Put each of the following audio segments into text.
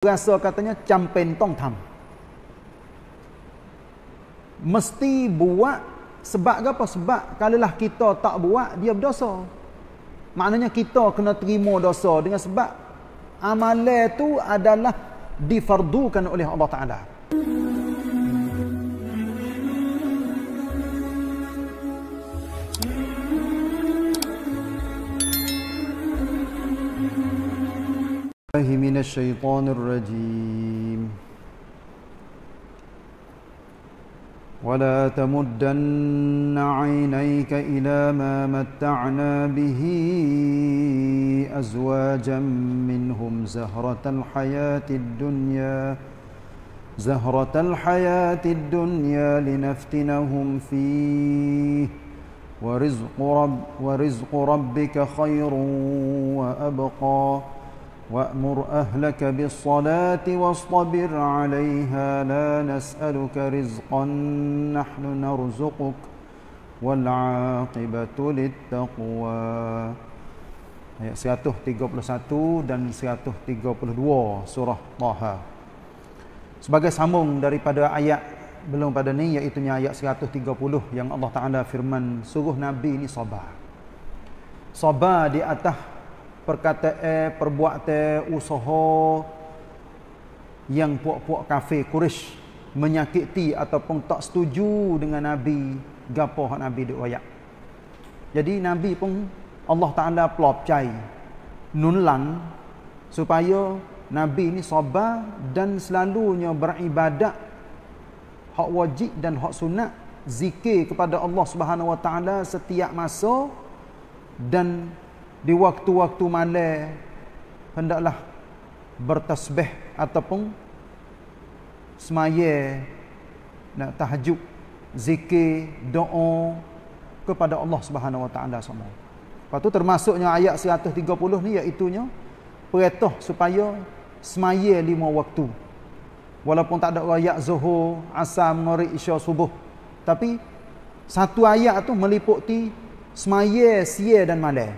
rasa katanya campen tong tam mesti buat sebab ke apa? sebab kalaulah kita tak buat dia berdosa maknanya kita kena terima dosa dengan sebab amalan tu adalah difardukan oleh Allah Ta'ala الله من الشيطان الرجيم ولا تمدن عينيك إلى ما متعنا به أزواجا منهم زهرة الحياة الدنيا زهرة الحياة الدنيا لنفتنهم فيه ورزق, رب ورزق ربك خير وأبقى وأمر أهلك بالصلاة واصطبر عليها لا نسألك رزقا نحن نرزقك والعاقبة للتقوى Ayat 131 dan 132 surah Taha. Sebagai sambung daripada ayat belum pada ni iaitu ayat 130 yang Allah Taala firman suruh nabi ni sabar. Sabar di atas perkataan eh, perbuatan eh, usaha yang puak-puak kafe Quraisy menyakiti ataupun tak setuju dengan Nabi gapo hak Nabi duk wayak. Jadi Nabi pun Allah Taala plop cai nunlang supaya Nabi ni sabar dan selalunya beribadat hak wajib dan hak sunat zikir kepada Allah Subhanahu Wa Taala setiap masa dan di waktu-waktu malam hendaklah bertasbih ataupun semayer nak tahajud zikir doa kepada Allah Subhanahu wa taala semua. Lepas tu termasuknya ayat 130 ni iaitu nya perintah supaya semayer lima waktu. Walaupun tak ada ayat zuhur, asam, maghrib, isya, subuh. Tapi satu ayat tu meliputi semayer, siang dan malam.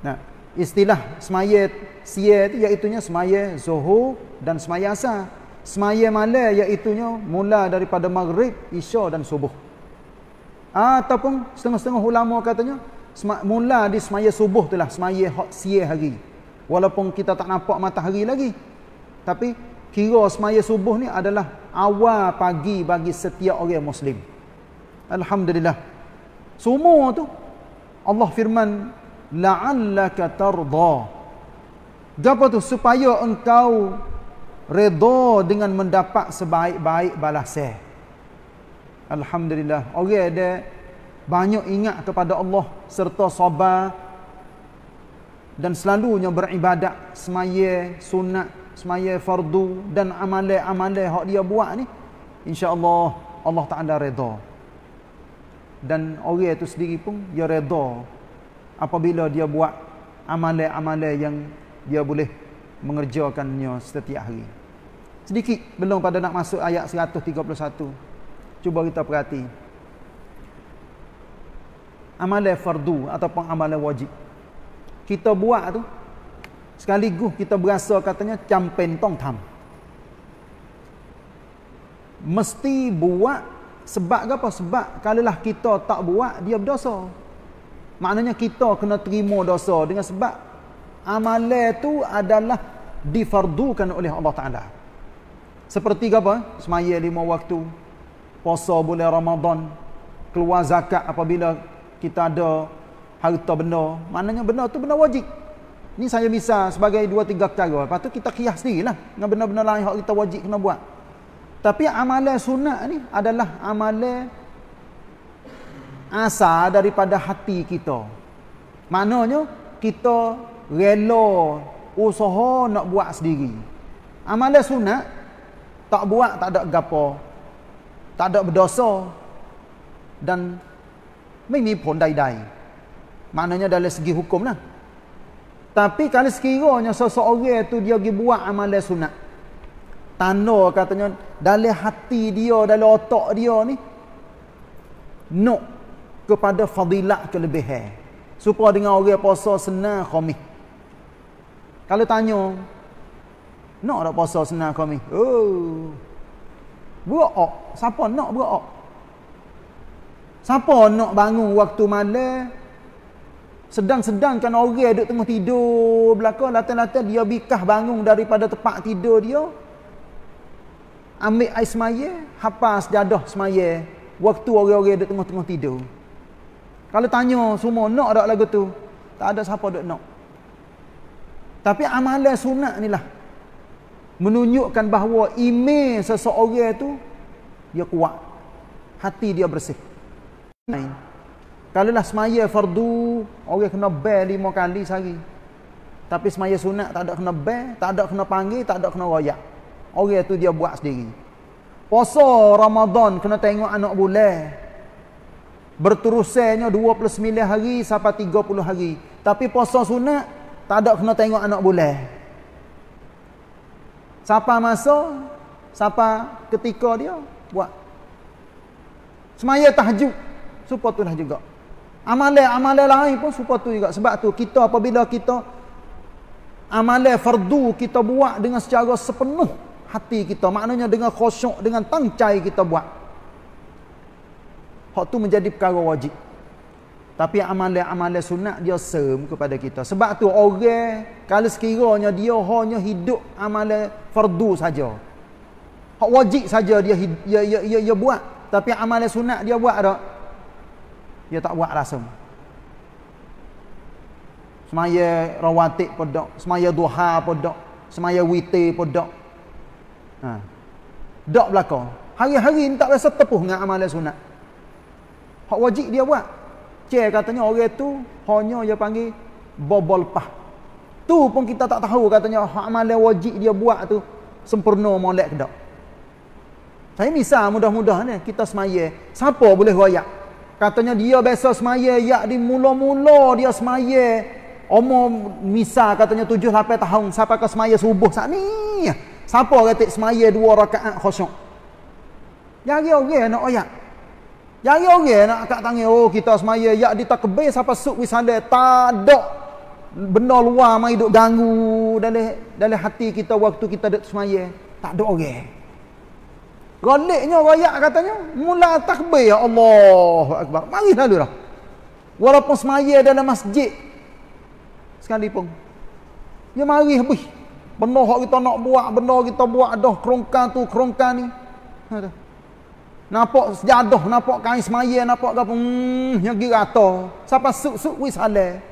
Nah, istilah semaya sia itu iaitu semaya zuhur dan semaya asar. Semaya malam iaitu mula daripada maghrib, isya dan subuh. Ataupun setengah-setengah ulama katanya mula di semaya subuh itulah semaya hak sia hari. Walaupun kita tak nampak matahari lagi. Tapi kira semaya subuh ni adalah awal pagi bagi setiap orang Muslim. Alhamdulillah. Semua tu Allah firman la'allaka tardha Dapat tu supaya engkau redha dengan mendapat sebaik-baik balasan Alhamdulillah orang ada banyak ingat kepada Allah serta sabar dan selalunya beribadat semaya sunat semaya fardu dan amalan-amalan hak dia buat ni insya-Allah Allah Taala redha dan orang itu sendiri pun dia redha apabila dia buat amalan-amalan yang dia boleh mengerjakannya setiap hari. Sedikit belum pada nak masuk ayat 131. Cuba kita perhati. Amalan fardu ataupun amalan wajib. Kita buat tu sekaligus kita berasa katanya campen tong tham. Mesti buat sebab apa? Sebab kalaulah kita tak buat dia berdosa. Maknanya kita kena terima dosa dengan sebab amalan tu adalah difardukan oleh Allah Taala. Seperti apa? Semaya lima waktu, puasa bulan Ramadan, keluar zakat apabila kita ada harta benda. Maknanya benda tu benda wajib. Ini saya bisa sebagai dua tiga cara. Lepas tu kita kiyah sendirilah dengan benda-benda lain yang kita wajib kena buat. Tapi amalan sunat ni adalah amalan asal daripada hati kita. Maknanya kita rela usaha nak buat sendiri. Amalan sunat tak buat tak ada gapo. Tak ada berdosa dan tak ada pun dai-dai. Maknanya Dalam segi hukum lah. Tapi kalau sekiranya seseorang itu dia pergi buat amalan sunat. Tano katanya dalam hati dia, dalam otak dia ni. Nuk. No kepada fadilat kelebihan. Supaya dengan orang puasa senang khomi. Kalau tanya, nak tak puasa senang khomi? Oh. Buak. Siapa nak buak? Siapa nak bangun waktu malam? Sedang-sedangkan orang duduk tengah tidur belakang, latar-latar dia bikah bangun daripada tempat tidur dia. Ambil air semaya, hapas jadah semaya. Waktu orang-orang duduk tengah-tengah tidur. Kalau tanya semua nak tak lagu tu, tak ada siapa duk nak. Tapi amalan sunat ni lah. Menunjukkan bahawa ime seseorang tu, dia kuat. Hati dia bersih. Kalau lah semaya fardu, orang kena bear lima kali sehari. Tapi semaya sunat tak ada kena bear, tak ada kena panggil, tak ada kena royak. Orang tu dia buat sendiri. Puasa Ramadan kena tengok anak bulan. Berterusannya 29 hari sampai 30 hari. Tapi puasa sunat, tak ada kena tengok anak boleh. Siapa masa, siapa ketika dia, buat. Semaya tahajud, supaya tu lah juga. Amalai-amalai lain pun supaya tu juga. Sebab tu kita apabila kita, amalai fardu kita buat dengan secara sepenuh hati kita. Maknanya dengan khosyuk, dengan tangcai kita buat. Hak tu menjadi perkara wajib. Tapi amalan-amalan sunat dia serm kepada kita. Sebab tu orang kalau sekiranya dia hanya hidup amalan fardu saja. Hak wajib saja dia dia, dia dia dia buat, tapi amalan sunat dia buat tak? Dia tak buat rasa. Semaya rawatib podok, semaya duha podok, semaya witir podok. Ha. Dok belakang. Hari-hari tak rasa tepuh dengan amalan sunat. Hak wajib dia buat. Cik katanya orang tu hanya dia panggil bobol pah. Tu pun kita tak tahu katanya hak amalan wajib dia buat tu sempurna molek ke tak. Saya misal mudah-mudahan ni kita semaya. Siapa boleh wayak? Katanya dia biasa semaya yak di mula-mula dia semaya. Umur misal katanya tujuh 8 tahun siapa ke semaya subuh sat ni. Siapa kata semaya dua rakaat khusyuk? Jangan ya, ya, ya, nak royak. Yang orang nak kat tangan, oh kita semaya, yak ditakbir siapa suk wis anda, tak ada benda luar mai duk ganggu dalam dalam hati kita waktu kita duk semaya. Tak ada orang. Galiknya rakyat katanya, mula takbir ya Allah Akbar. Mari lalu dah. Walaupun semaya dalam masjid, sekalipun. Dia ya, mari habis. Benda yang kita nak buat, benda kita buat dah kerongkan tu, kerongkan ni. Ada. Ha, Nampak sejadah, nampak kain semaya, nampak apa hmm, yang gira rata. Siapa suk-suk wis halal.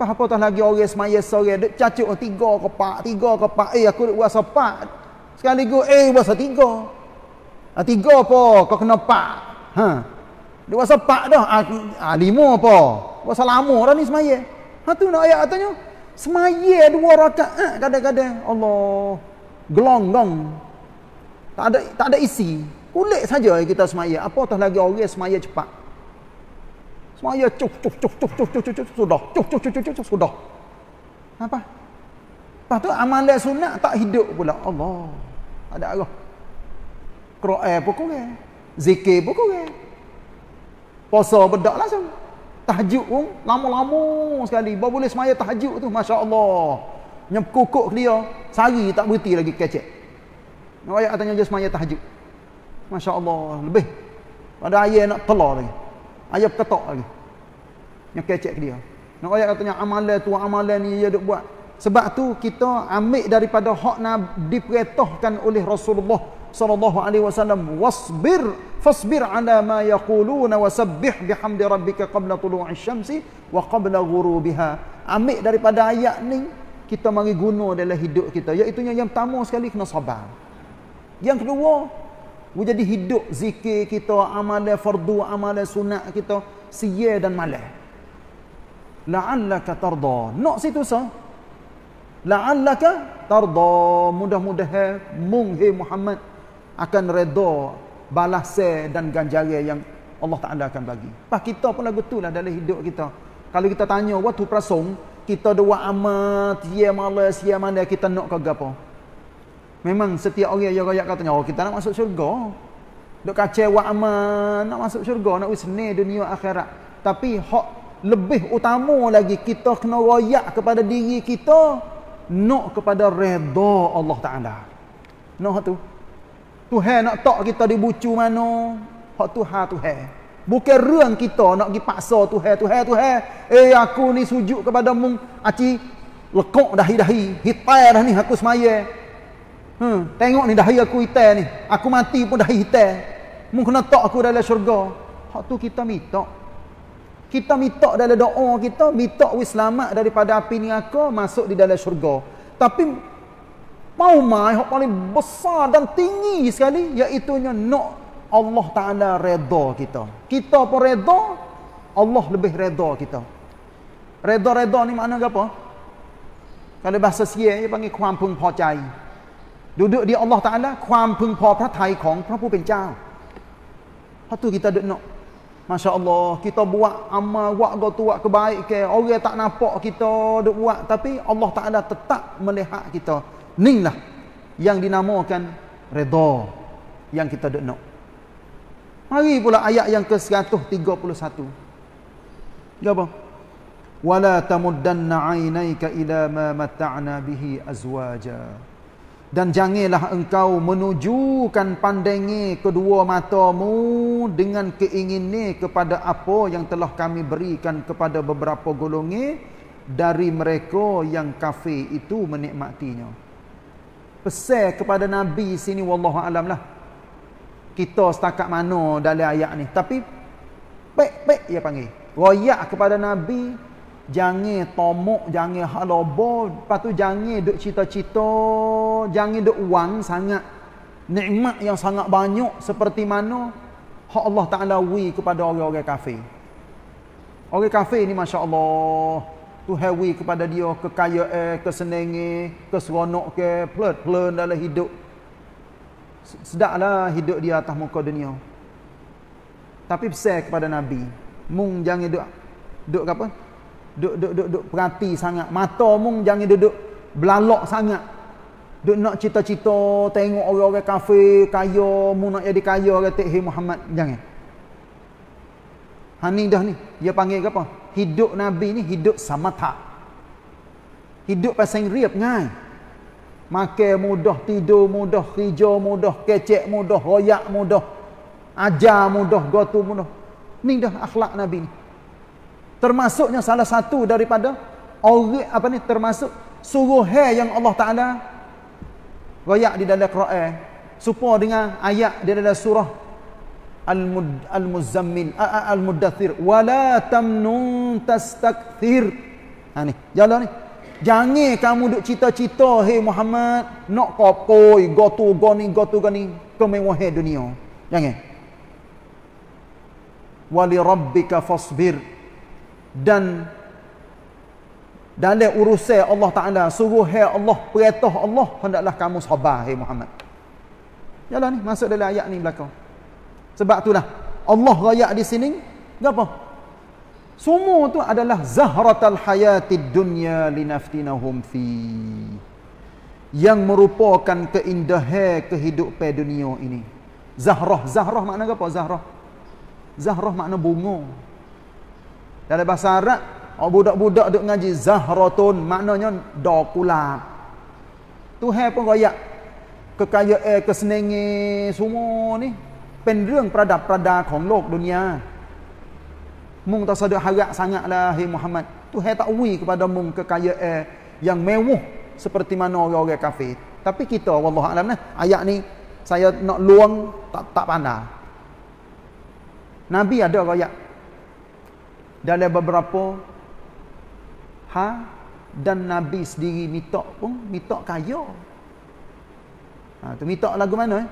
Apa apa tak lagi orang semaya sore, dek cacuk oh, tiga ke pak, tiga ke pak. Eh aku dek rasa pak. Sekali go eh rasa tiga. Ah tiga apa? Kau kena pak. Ha. Dek rasa pak dah. Ah, ah lima apa? Rasa lama dah ni semaya. Ha tu nak ayat katanya. Semaya dua rakaat eh, kadang-kadang. Allah. Gelonggong. Tak ada tak ada isi. Kulit saja kita semaya. Apa tak lagi orang semaya cepat. Semaya cuk cuk cuk cuk cuk cuk cuk cuk sudah. Cuk cuk cuk cuk cuk cuk sudah. Apa? Lepas tu amalan sunat tak hidup pula. Allah. ada Allah. Quran pun kurang. Zikir pun kurang. Puasa bedak langsung. Tahajud pun lama-lama sekali. Baru boleh semaya tahajud tu. Masya Allah. Nyep dia. Sari tak berhenti lagi kecek. Nak ayat katanya dia semaya tahajud. Masya Allah lebih Pada ayah nak telah lagi Ayah ketok lagi Yang kecek ke dia Nak ayah katanya amalan tu amalan ni dia duk buat Sebab tu kita ambil daripada hak nak diperintahkan oleh Rasulullah sallallahu alaihi wasallam wasbir fasbir ala ma yaquluna wasabbih bihamdi rabbika qabla tulu'i syamsi wa qabla ghurubiha ambil daripada ayat ni kita mari guna dalam hidup kita iaitu yang pertama sekali kena sabar yang kedua jadi hidup zikir kita, amal fardu, amal sunat kita, siya dan malah. La'allaka tarda. Nak situ sah. La'allaka tarda. Mudah-mudahan, munghi Muhammad akan reda balas dan ganjaran yang Allah Ta'ala akan bagi. Pak kita pun lagu lah, dalam hidup kita. Kalau kita tanya, waktu prasong? Kita doa, amat, siya malah, siya malah, kita nak kagak? gapa? Memang setiap orang yang rakyat katanya, oh kita nak masuk syurga. Duk kacau wa'aman, nak masuk syurga, nak usni dunia akhirat. Tapi hak lebih utama lagi, kita kena rakyat kepada diri kita, nak kepada reda Allah Ta'ala. Nak hak tu? Tuhan nak tak kita dibucu mana? Hak tu ha tu Bukan ruang kita nak pergi paksa Tuhan, tu Tuhan. Eh, aku ni sujud kepada mung Aci, lekuk dahi-dahi. Hitai dah ni aku semayah. Hmm, tengok ni dahi aku hitam ni. Aku mati pun dah hitam. Mu kena tak aku dalam syurga. Hak tu kita minta. Kita minta dalam doa kita, minta we selamat daripada api ni aku masuk di dalam syurga. Tapi mau mai hak paling besar dan tinggi sekali iaitu nya nak Allah Taala redha kita. Kita pun redha, Allah lebih redha kita. Redha-redha ni makna apa? Kalau bahasa Sia dia panggil kuampung pocai. ดูดูดีอัลลอฮ์ตาละความพึงพอพระทัยของพระผู้เป็นเจ้าพระตุกิตาเดนเนาะมาชาอัลลอฮ์กิตาบวกอามาวะกตัวกบายเกอเอาตักนปอกกิตาดบวกแต่อัลลอฮ์ตาละตตะมเลหะกิตานิ่งละ yang dinamakan redha yang kita dekno. Mari pula ayat yang ke-131. Gapo? Wala tamuddanna 'ainaika ila ma mata'na bihi azwaja dan janganlah engkau menunjukkan pandangi kedua matamu dengan keinginan kepada apa yang telah kami berikan kepada beberapa golongi dari mereka yang kafir itu menikmatinya. Pesan kepada Nabi sini wallahu alam lah. Kita setakat mana dalam ayat ni tapi pek pek dia panggil. Royak kepada Nabi Jangan tomok, jangan halobo, lepas tu jangan duk cita-cita, jangan duk uang sangat. Nikmat yang sangat banyak seperti mana hak Allah Taala wi kepada orang-orang kafir. Orang kafir ni masya-Allah, tu hawi kepada dia kekayaan, kesenangan, keseronok ke, plet-plet dalam hidup. Sedaklah hidup dia atas muka dunia. Tapi pesan kepada Nabi, mung jangan duk duk apa? duk duk duk duk perhati sangat mata mung jangan duduk belalak sangat duk nak cita-cita tengok orang-orang kafe kaya mung nak jadi kaya orang tak Muhammad jangan hani dah ni dia panggil ke apa hidup nabi ni hidup samata hidup pasal riap ngai makan mudah tidur mudah kerja mudah kecek mudah royak mudah ajar mudah gotu mudah ni dah akhlak nabi ni termasuknya salah satu daripada orang apa ni termasuk suruhan yang Allah Taala royak di dalam Quran serupa dengan ayat di dalam surah Al-Muzammil Al-Muddathir wala tamnun tastakthir ha ni jalan ni jangan kamu duk cita-cita hey Muhammad nak kopoi go to go ni go to go ni kemewahan dunia jangan wali rabbika fasbir dan dan dia urusai Allah Ta'ala suruh hai Allah perintah Allah hendaklah kamu sabar hai Muhammad Jalan, ni masuk dalam ayat ni belakang sebab itulah Allah raya di sini kenapa? semua tu adalah zahratal hayati dunya linaftinahum fi yang merupakan keindahan kehidupan dunia ini zahrah zahrah makna apa zahrah zahrah makna bunga dalam bahasa Arab, orang budak-budak duk ngaji zahratun maknanya dokulat. Tuhan pun royak kekayaan eh, kesenangan semua ni pen rung peradab-perada kong lok dunia. Mung tak sedar harap sangatlah hai Muhammad. Tuhan takwi kepada mung kekayaan eh, yang mewah seperti mana orang-orang kafir. Tapi kita wallahu alam nah, ayat ni saya nak luang tak tak pandai. Nabi ada royak ada beberapa ha dan nabi sendiri mitok pun mitok kaya ha tu mitok lagu mana eh?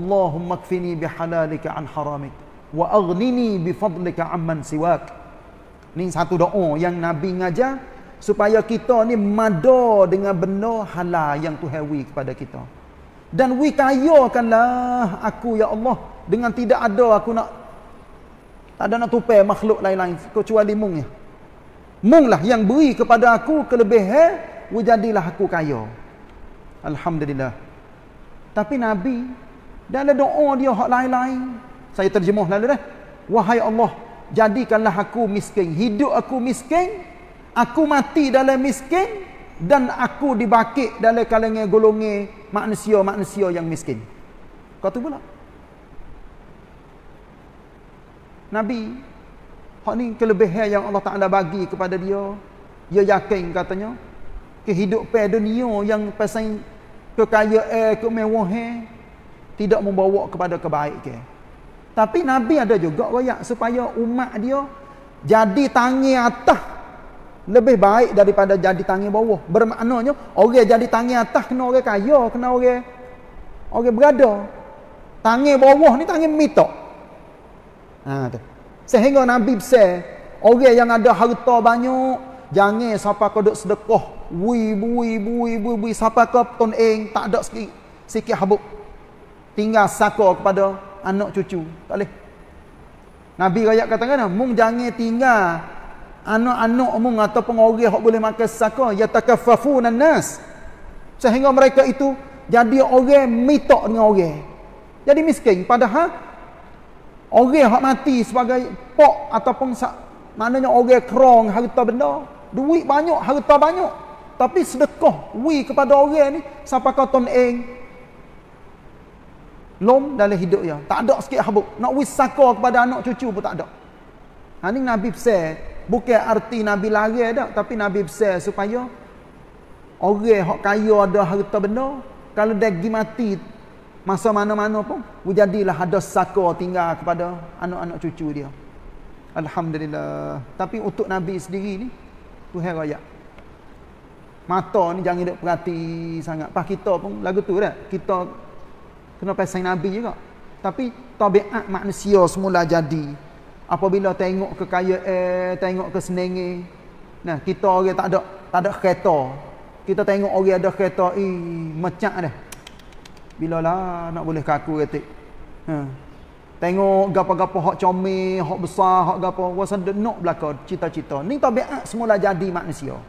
Allahumma kfini bihalalika an haramik wa aghnini bifadlika amman siwak ni satu doa yang nabi ngajar supaya kita ni mada dengan benda halal yang Tuhan wi kepada kita dan wi aku ya Allah dengan tidak ada aku nak tak ada nak tupai makhluk lain-lain kecuali mung ya. Mung lah yang beri kepada aku kelebihan, wujadilah aku kaya. Alhamdulillah. Tapi Nabi ada doa dia hak lain-lain, saya terjemah lalu dah. Wahai Allah, jadikanlah aku miskin, hidup aku miskin, aku mati dalam miskin dan aku dibakit dalam kalangan golongan manusia-manusia yang miskin. Kau tu pula. Nabi hak ni kelebihan yang Allah Taala bagi kepada dia. Dia yakin katanya kehidupan dunia yang pasal kekayaan kemewahan tidak membawa kepada kebaikan. Tapi Nabi ada juga royak supaya umat dia jadi tangi atas lebih baik daripada jadi tangi bawah. Bermaknanya orang jadi tangi atas kena orang kaya, kena orang orang berada. Tangi bawah ni tangi mitok. Ha, tu. Sehingga Nabi besar, orang yang ada harta banyak, jangan siapa kau duduk sedekah, wui, wui, wui, wui, wui, siapa kau pun eng, tak ada sikit, sikit habuk. Tinggal saka kepada anak cucu. Tak boleh. Nabi rakyat kata kan, mung jangan tinggal anak-anak mung atau orang yang boleh makan saka, ya takafafu nan nas. Sehingga mereka itu, jadi orang mitok dengan orang. Jadi miskin. Padahal, Orang hak mati sebagai pok ataupun sak, maknanya orang kerong harta benda, duit banyak, harta banyak. Tapi sedekah wi kepada orang ni siapa kau ton eng? Lom dalam hidup ya. Tak ada sikit habuk. Nak wis saka kepada anak cucu pun tak ada. Ha ni Nabi besar, bukan arti Nabi lari dah, tapi Nabi besar supaya orang hak kaya ada harta benda, kalau dia mati Masa mana-mana pun Jadilah ada saka tinggal kepada Anak-anak cucu dia Alhamdulillah Tapi untuk Nabi sendiri ni Tuhan raya Mata ni jangan duduk perhati sangat Pas kita pun lagu tu dah kan, Kita kena pesan Nabi juga Tapi tabiat manusia semula jadi Apabila tengok ke kaya eh, Tengok ke senengi Nah kita orang tak ada Tak ada kereta Kita tengok orang ada kereta eh, Macam dah bila lah nak boleh kaku kata. Ha. Tengok gapa-gapa hak comel, hak besar, hak gapa. Wasa denok belakang cita-cita. Ni tabiat ah, semula jadi manusia.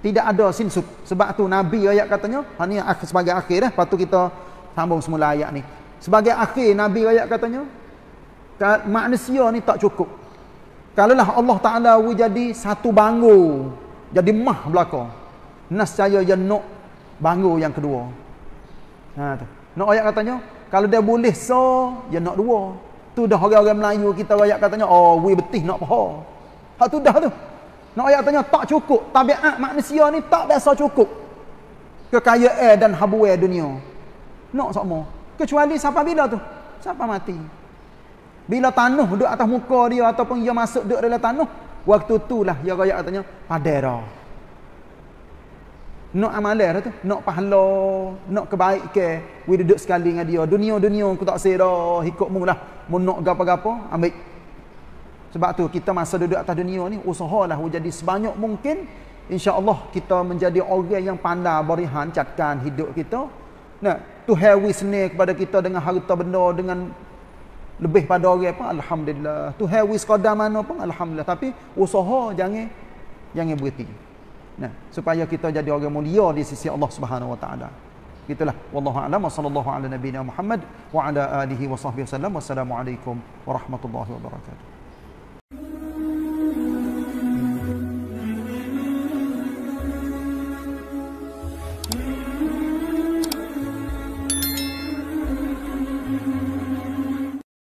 Tidak ada sinsuk. Sebab tu Nabi ayat katanya. Ini ha, sebagai akhir. Eh. Lepas kita sambung semula ayat ni. Sebagai akhir Nabi ayat katanya. Manusia ni tak cukup. Kalaulah Allah Ta'ala jadi satu bangun. Jadi mah belakang. Nas saya baru yang kedua. Ha tu. Nak ayat katanya, kalau dia boleh so, ya nak dua. Tu dah orang-orang Melayu kita ayat katanya, oh we betih nak paha. Hak tu dah tu. Nak ayat katanya tak cukup, tabiat manusia ni tak biasa cukup. Kekayaan dan habuan dunia. Nak sama. Kecuali siapa bila tu? Siapa mati? Bila tanah duduk atas muka dia ataupun dia masuk duduk dalam tanah, waktu tu lah, dia ayat katanya, padahal nak amalan dah tu nak pahala nak kebaikan we duduk sekali dengan dia dunia-dunia aku tak sedar ikutmu lah mau nak gapa-gapa ambil sebab tu kita masa duduk atas dunia ni usahalah jadi sebanyak mungkin insyaallah kita menjadi orang yang pandai berihan catkan hidup kita nah tu have with ni kepada kita dengan harta benda dengan lebih pada orang apa alhamdulillah tu have with qadamano pun alhamdulillah tapi usaha jangan jangan berhenti Nah, supaya kita jadi orang mulia di sisi Allah Subhanahu wa taala. Itulah wallahu a'lam sallallahu ala nabiyina Muhammad wa ala alihi wa sahbihi wasallam. Wassalamualaikum warahmatullahi wabarakatuh.